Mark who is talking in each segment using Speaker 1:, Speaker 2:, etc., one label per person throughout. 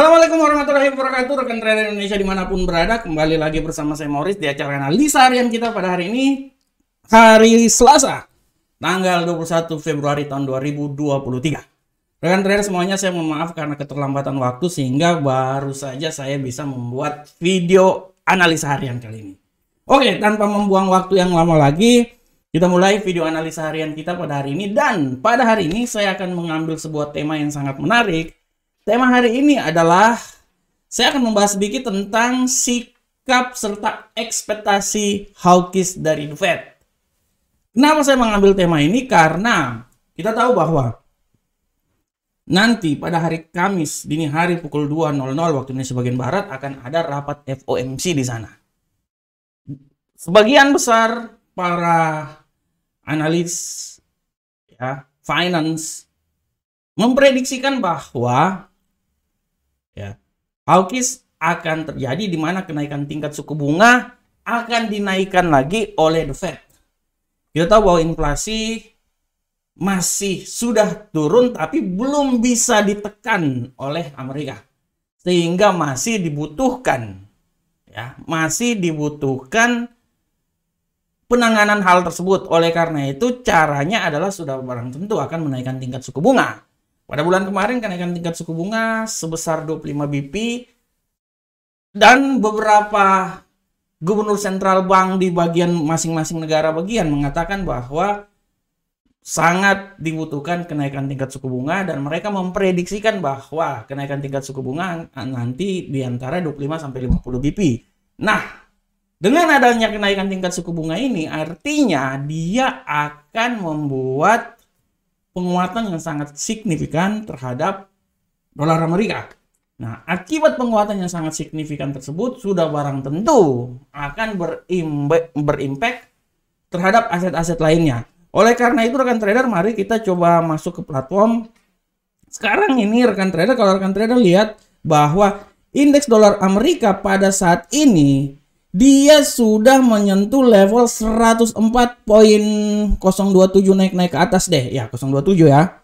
Speaker 1: Assalamualaikum warahmatullahi wabarakatuh Rekan trader Indonesia dimanapun berada Kembali lagi bersama saya Morris di acara analisa harian kita pada hari ini Hari Selasa Tanggal 21 Februari tahun 2023 Rekan trader semuanya saya mohon maaf karena keterlambatan waktu Sehingga baru saja saya bisa membuat video analisa harian kali ini Oke tanpa membuang waktu yang lama lagi Kita mulai video analisa harian kita pada hari ini Dan pada hari ini saya akan mengambil sebuah tema yang sangat menarik Tema hari ini adalah saya akan membahas sedikit tentang sikap serta ekspektasi hawkish dari The Fed. Kenapa saya mengambil tema ini? Karena kita tahu bahwa nanti pada hari Kamis dini hari pukul 2.00 waktu Indonesia bagian barat akan ada rapat FOMC di sana. Sebagian besar para analis ya finance memprediksikan bahwa ya hawkish akan terjadi di mana kenaikan tingkat suku bunga akan dinaikkan lagi oleh the Fed kita tahu bahwa inflasi masih sudah turun tapi belum bisa ditekan oleh Amerika sehingga masih dibutuhkan ya masih dibutuhkan penanganan hal tersebut oleh karena itu caranya adalah sudah barang tentu akan menaikkan tingkat suku bunga pada bulan kemarin kenaikan tingkat suku bunga sebesar 25 BP dan beberapa gubernur sentral bank di bagian masing-masing negara bagian mengatakan bahwa sangat dibutuhkan kenaikan tingkat suku bunga dan mereka memprediksikan bahwa kenaikan tingkat suku bunga nanti di antara 25 sampai 50 BP. Nah, dengan adanya kenaikan tingkat suku bunga ini artinya dia akan membuat penguatan yang sangat signifikan terhadap dolar Amerika. Nah, akibat penguatan yang sangat signifikan tersebut sudah barang tentu akan berimpact terhadap aset-aset lainnya. Oleh karena itu rekan trader mari kita coba masuk ke platform. Sekarang ini rekan trader kalau rekan trader lihat bahwa indeks dolar Amerika pada saat ini dia sudah menyentuh level 104.027 naik-naik ke atas deh. Ya, 027 ya.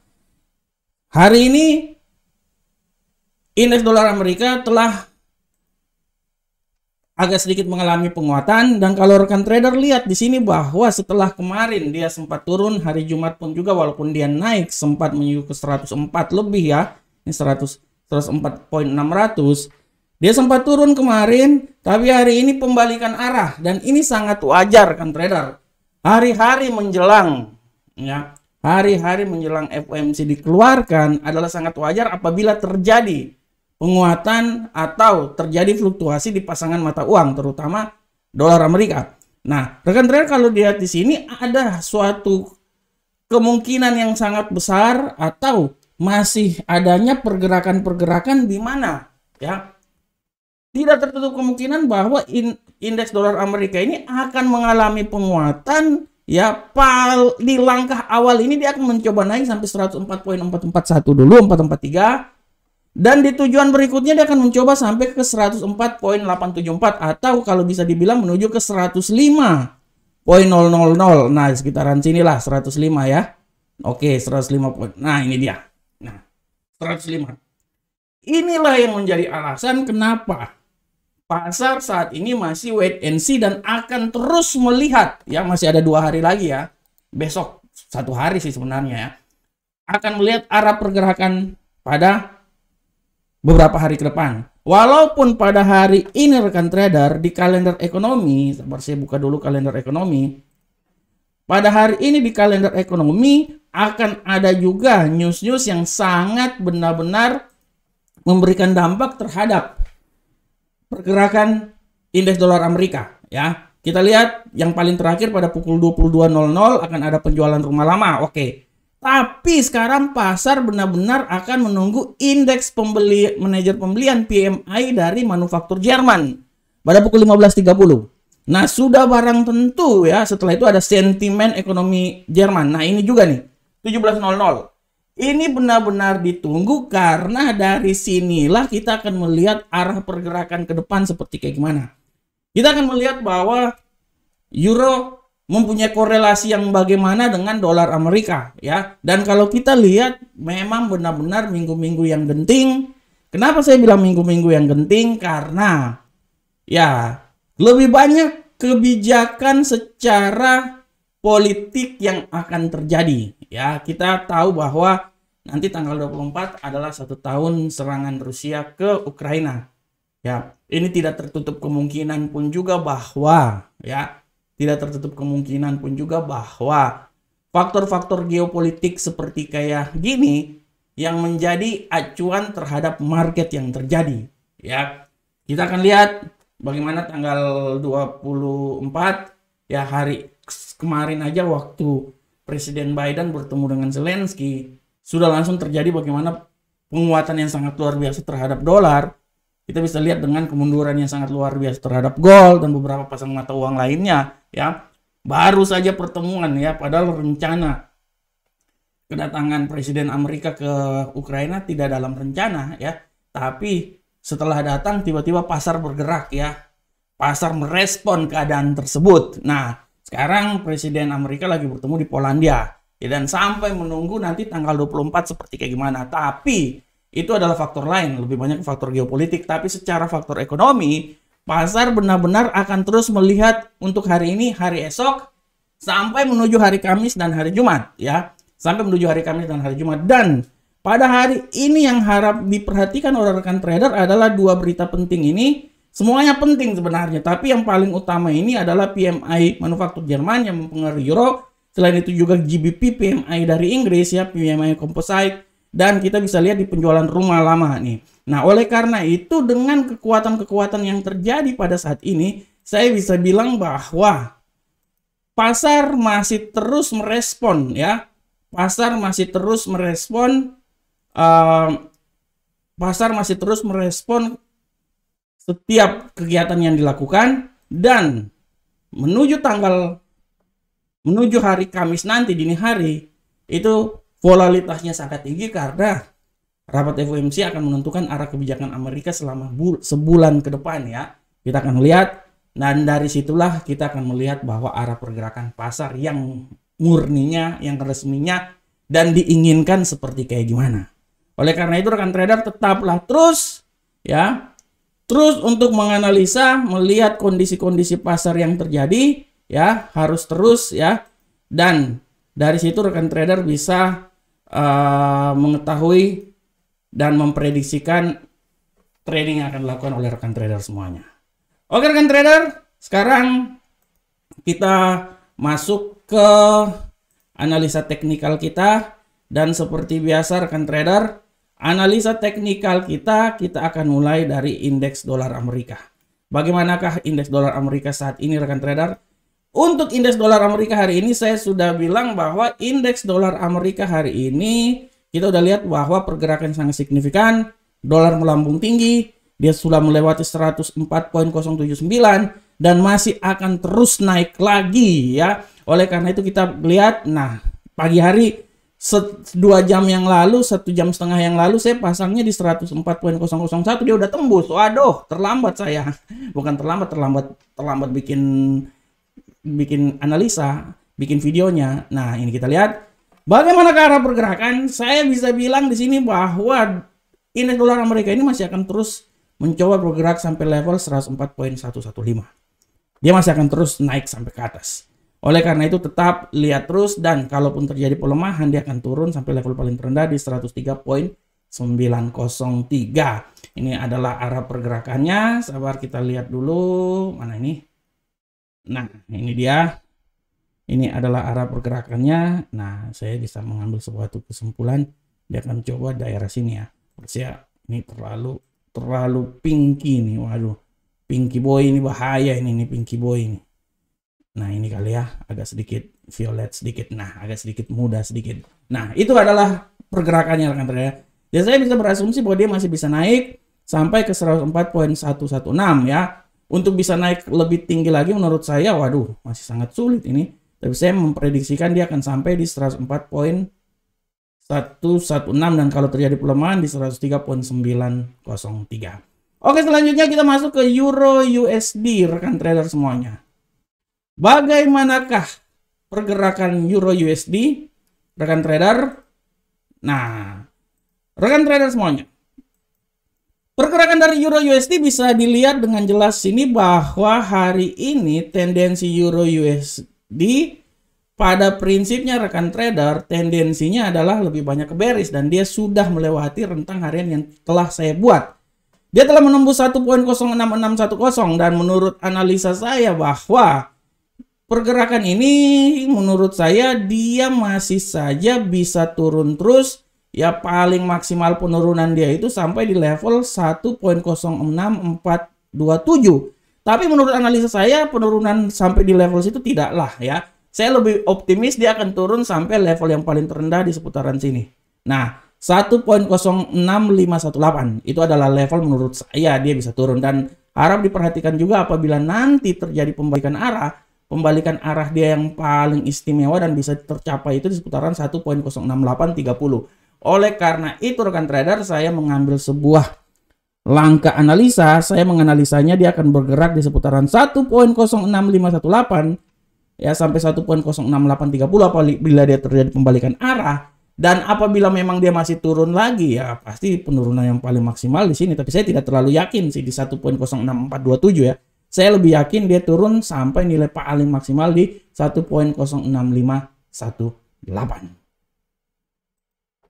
Speaker 1: Hari ini indeks dolar Amerika telah agak sedikit mengalami penguatan dan kalau rekan trader lihat di sini bahwa setelah kemarin dia sempat turun hari Jumat pun juga walaupun dia naik sempat menuju ke 104 lebih ya. Ini 100 104.600 dia sempat turun kemarin, tapi hari ini pembalikan arah dan ini sangat wajar kan trader. Hari-hari menjelang ya, hari-hari menjelang FOMC dikeluarkan adalah sangat wajar apabila terjadi penguatan atau terjadi fluktuasi di pasangan mata uang terutama dolar Amerika. Nah, rekan trader kalau dilihat di sini ada suatu kemungkinan yang sangat besar atau masih adanya pergerakan-pergerakan di mana ya tidak tertutup kemungkinan bahwa in, indeks dolar Amerika ini akan mengalami penguatan ya pal, di langkah awal ini dia akan mencoba naik sampai 104.441 dulu 443 dan di tujuan berikutnya dia akan mencoba sampai ke 104.874 atau kalau bisa dibilang menuju ke 105.000 nah sekitaran sinilah 105 ya oke 105 nah ini dia nah 105 inilah yang menjadi alasan kenapa pasar saat ini masih wait and see dan akan terus melihat ya masih ada dua hari lagi ya besok satu hari sih sebenarnya ya akan melihat arah pergerakan pada beberapa hari ke depan walaupun pada hari ini rekan trader di kalender ekonomi sabar saya buka dulu kalender ekonomi pada hari ini di kalender ekonomi akan ada juga news-news yang sangat benar-benar memberikan dampak terhadap pergerakan indeks dolar Amerika ya. Kita lihat yang paling terakhir pada pukul 22.00 akan ada penjualan rumah lama. Oke. Tapi sekarang pasar benar-benar akan menunggu indeks pembeli manajer pembelian PMI dari manufaktur Jerman pada pukul 15.30. Nah, sudah barang tentu ya setelah itu ada sentimen ekonomi Jerman. Nah, ini juga nih 17.00. Ini benar-benar ditunggu karena dari sinilah kita akan melihat arah pergerakan ke depan seperti kayak gimana. Kita akan melihat bahwa euro mempunyai korelasi yang bagaimana dengan dolar Amerika ya. Dan kalau kita lihat memang benar-benar minggu-minggu yang genting. Kenapa saya bilang minggu-minggu yang genting? Karena ya lebih banyak kebijakan secara politik yang akan terjadi. Ya, kita tahu bahwa nanti tanggal 24 adalah satu tahun serangan Rusia ke Ukraina. Ya, ini tidak tertutup kemungkinan pun juga bahwa ya, tidak tertutup kemungkinan pun juga bahwa faktor-faktor geopolitik seperti kayak gini yang menjadi acuan terhadap market yang terjadi. Ya, kita akan lihat bagaimana tanggal 24 ya hari kemarin aja waktu Presiden Biden bertemu dengan Zelensky, sudah langsung terjadi bagaimana penguatan yang sangat luar biasa terhadap dolar. Kita bisa lihat dengan kemunduran yang sangat luar biasa terhadap gold dan beberapa pasang mata uang lainnya, ya. Baru saja pertemuan ya, padahal rencana kedatangan Presiden Amerika ke Ukraina tidak dalam rencana ya, tapi setelah datang tiba-tiba pasar bergerak ya. Pasar merespon keadaan tersebut. Nah, sekarang Presiden Amerika lagi bertemu di Polandia. Ya, dan sampai menunggu nanti tanggal 24 seperti kayak gimana. Tapi itu adalah faktor lain, lebih banyak faktor geopolitik. Tapi secara faktor ekonomi, pasar benar-benar akan terus melihat untuk hari ini, hari esok, sampai menuju hari Kamis dan hari Jumat. ya Sampai menuju hari Kamis dan hari Jumat. Dan pada hari ini yang harap diperhatikan oleh rekan trader adalah dua berita penting ini Semuanya penting sebenarnya, tapi yang paling utama ini adalah PMI manufaktur Jerman yang mempengaruhi euro. Selain itu juga GBP PMI dari Inggris ya, PMI composite dan kita bisa lihat di penjualan rumah lama nih. Nah, oleh karena itu dengan kekuatan-kekuatan yang terjadi pada saat ini, saya bisa bilang bahwa pasar masih terus merespon ya. Pasar masih terus merespon uh, pasar masih terus merespon setiap kegiatan yang dilakukan dan menuju tanggal menuju hari Kamis nanti dini hari itu volatilitasnya sangat tinggi karena rapat FOMC akan menentukan arah kebijakan Amerika selama sebulan ke depan ya. Kita akan lihat dan dari situlah kita akan melihat bahwa arah pergerakan pasar yang murninya, yang resminya dan diinginkan seperti kayak gimana. Oleh karena itu rekan trader tetaplah terus ya Terus untuk menganalisa, melihat kondisi-kondisi pasar yang terjadi, ya harus terus ya. Dan dari situ rekan trader bisa uh, mengetahui dan memprediksikan trading yang akan dilakukan oleh rekan trader semuanya. Oke rekan trader, sekarang kita masuk ke analisa teknikal kita dan seperti biasa rekan trader Analisa teknikal kita, kita akan mulai dari indeks dolar Amerika. Bagaimanakah indeks dolar Amerika saat ini rekan trader? Untuk indeks dolar Amerika hari ini saya sudah bilang bahwa indeks dolar Amerika hari ini kita udah lihat bahwa pergerakan sangat signifikan, dolar melambung tinggi, dia sudah melewati 104.079 dan masih akan terus naik lagi ya. Oleh karena itu kita lihat nah pagi hari dua jam yang lalu, satu jam setengah yang lalu saya pasangnya di 104.001 dia udah tembus. Waduh, terlambat saya. Bukan terlambat, terlambat terlambat bikin bikin analisa, bikin videonya. Nah, ini kita lihat bagaimana ke arah pergerakan. Saya bisa bilang di sini bahwa indeks dolar Amerika ini masih akan terus mencoba bergerak sampai level 104.115. Dia masih akan terus naik sampai ke atas. Oleh karena itu tetap lihat terus dan kalaupun terjadi pelemahan dia akan turun sampai level paling terendah di 103.903. Ini adalah arah pergerakannya. Sabar kita lihat dulu mana ini. Nah, ini dia. Ini adalah arah pergerakannya. Nah, saya bisa mengambil sebuah kesimpulan dia akan coba daerah sini ya. Persia ini terlalu terlalu pinky nih. Waduh. Pinky boy ini bahaya ini nih pinky boy ini. Nah ini kali ya agak sedikit violet sedikit. Nah agak sedikit muda sedikit. Nah itu adalah pergerakannya rekan rekan ya. Ya saya bisa berasumsi bahwa dia masih bisa naik sampai ke 104.116 ya. Untuk bisa naik lebih tinggi lagi menurut saya waduh masih sangat sulit ini. Tapi saya memprediksikan dia akan sampai di 104.116 dan kalau terjadi pelemahan di 103.903. Oke selanjutnya kita masuk ke Euro USD rekan trader semuanya. Bagaimanakah pergerakan Euro USD, rekan trader? Nah, rekan trader semuanya. Pergerakan dari Euro USD bisa dilihat dengan jelas ini bahwa hari ini tendensi Euro USD pada prinsipnya rekan trader tendensinya adalah lebih banyak ke bearish dan dia sudah melewati rentang harian yang telah saya buat. Dia telah menembus 1.06610 dan menurut analisa saya bahwa pergerakan ini menurut saya dia masih saja bisa turun terus ya paling maksimal penurunan dia itu sampai di level 1.06427 tapi menurut analisa saya penurunan sampai di level situ tidaklah ya saya lebih optimis dia akan turun sampai level yang paling terendah di seputaran sini nah 1.06518 itu adalah level menurut saya dia bisa turun dan harap diperhatikan juga apabila nanti terjadi pembalikan arah pembalikan arah dia yang paling istimewa dan bisa tercapai itu di seputaran 1.06830. Oleh karena itu rekan trader saya mengambil sebuah langkah analisa, saya menganalisanya dia akan bergerak di seputaran 1.06518 ya sampai 1.06830 apabila dia terjadi pembalikan arah dan apabila memang dia masih turun lagi ya pasti penurunan yang paling maksimal di sini tapi saya tidak terlalu yakin sih di 1.06427 ya saya lebih yakin dia turun sampai nilai paling maksimal di 1.06518.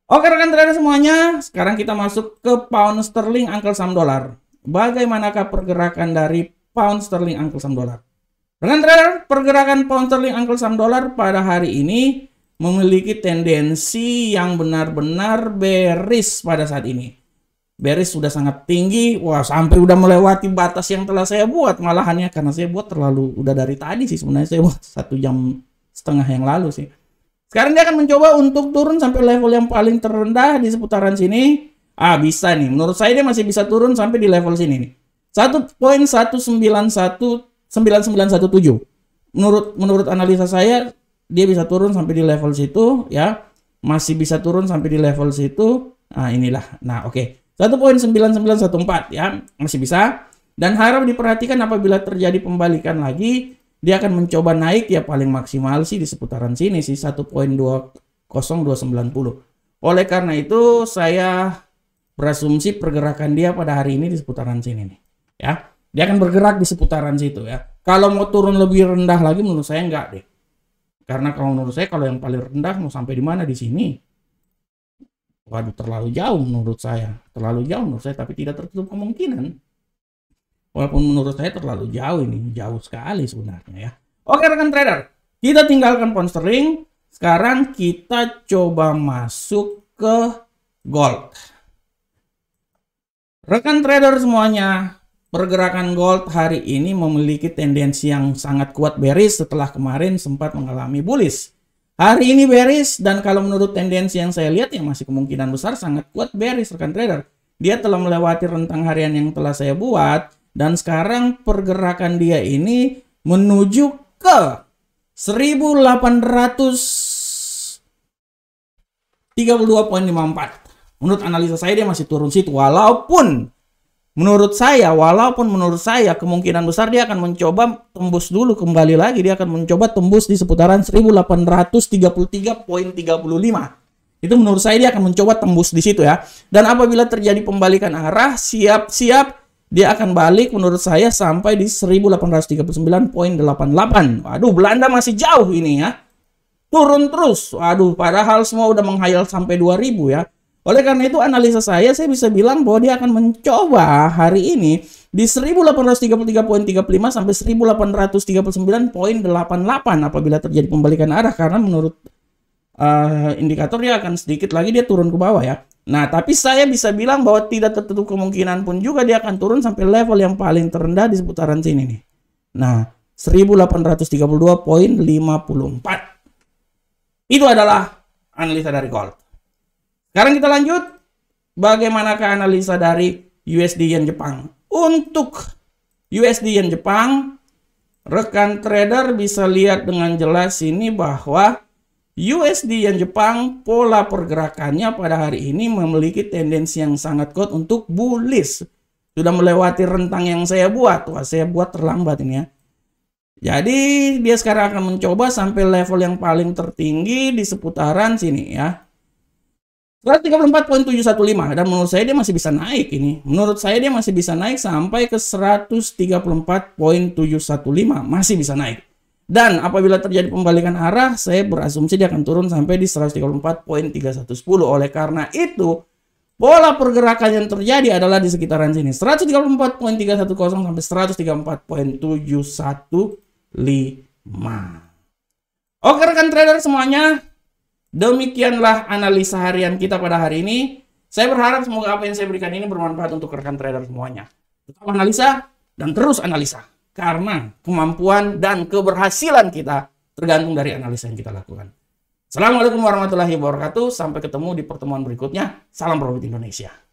Speaker 1: Oke rekan trader semuanya, sekarang kita masuk ke pound sterling angkel saham dolar. Bagaimanakah pergerakan dari pound sterling angkel saham dolar? Rekan trader, pergerakan pound sterling angkel saham dolar pada hari ini memiliki tendensi yang benar-benar beris pada saat ini beris sudah sangat tinggi wah sampai udah melewati batas yang telah saya buat malahannya karena saya buat terlalu udah dari tadi sih sebenarnya saya buat satu jam setengah yang lalu sih sekarang dia akan mencoba untuk turun sampai level yang paling terendah di seputaran sini ah bisa nih menurut saya dia masih bisa turun sampai di level sini nih Satu satu satu poin sembilan sembilan sembilan tujuh. menurut menurut analisa saya dia bisa turun sampai di level situ ya masih bisa turun sampai di level situ nah inilah nah oke okay. 1.9914 ya, masih bisa. Dan harap diperhatikan apabila terjadi pembalikan lagi, dia akan mencoba naik ya paling maksimal sih di seputaran sini sih 1.20290. Oleh karena itu saya berasumsi pergerakan dia pada hari ini di seputaran sini nih ya. Dia akan bergerak di seputaran situ ya. Kalau mau turun lebih rendah lagi menurut saya enggak deh. Karena kalau menurut saya kalau yang paling rendah mau sampai di mana di sini waduh terlalu jauh menurut saya terlalu jauh menurut saya tapi tidak tertutup kemungkinan walaupun menurut saya terlalu jauh ini jauh sekali sebenarnya ya oke rekan trader kita tinggalkan pound sterling sekarang kita coba masuk ke gold rekan trader semuanya pergerakan gold hari ini memiliki tendensi yang sangat kuat bearish setelah kemarin sempat mengalami bullish Hari ini bearish dan kalau menurut tendensi yang saya lihat yang masih kemungkinan besar sangat kuat bearish rekan trader. Dia telah melewati rentang harian yang telah saya buat dan sekarang pergerakan dia ini menuju ke 1832.54. Menurut analisa saya dia masih turun situ walaupun menurut saya walaupun menurut saya kemungkinan besar dia akan mencoba tembus dulu kembali lagi dia akan mencoba tembus di seputaran 1833.35 itu menurut saya dia akan mencoba tembus di situ ya dan apabila terjadi pembalikan arah siap-siap dia akan balik menurut saya sampai di 1839.88 waduh Belanda masih jauh ini ya turun terus waduh padahal semua udah menghayal sampai 2000 ya oleh karena itu analisa saya, saya bisa bilang bahwa dia akan mencoba hari ini di 1833.35 sampai 1839.88 apabila terjadi pembalikan arah karena menurut uh, indikator dia akan sedikit lagi dia turun ke bawah ya. Nah, tapi saya bisa bilang bahwa tidak tertutup kemungkinan pun juga dia akan turun sampai level yang paling terendah di seputaran sini nih. Nah, 1832.54. Itu adalah analisa dari Gold. Sekarang kita lanjut bagaimanakah analisa dari USD Yen Jepang. Untuk USD Yen Jepang, rekan trader bisa lihat dengan jelas ini bahwa USD Yen Jepang pola pergerakannya pada hari ini memiliki tendensi yang sangat kuat untuk bullish. Sudah melewati rentang yang saya buat. Wah, saya buat terlambat ini ya. Jadi dia sekarang akan mencoba sampai level yang paling tertinggi di seputaran sini ya. 134.715 dan menurut saya dia masih bisa naik ini. Menurut saya dia masih bisa naik sampai ke 134.715, masih bisa naik. Dan apabila terjadi pembalikan arah, saya berasumsi dia akan turun sampai di 134.310. Oleh karena itu, pola pergerakan yang terjadi adalah di sekitaran sini. 134.310 sampai 134.715. Oke rekan trader semuanya, Demikianlah analisa harian kita pada hari ini. Saya berharap semoga apa yang saya berikan ini bermanfaat untuk rekan trader semuanya. Tetap analisa dan terus analisa. Karena kemampuan dan keberhasilan kita tergantung dari analisa yang kita lakukan. Assalamualaikum warahmatullahi wabarakatuh. Sampai ketemu di pertemuan berikutnya. Salam Profit Indonesia.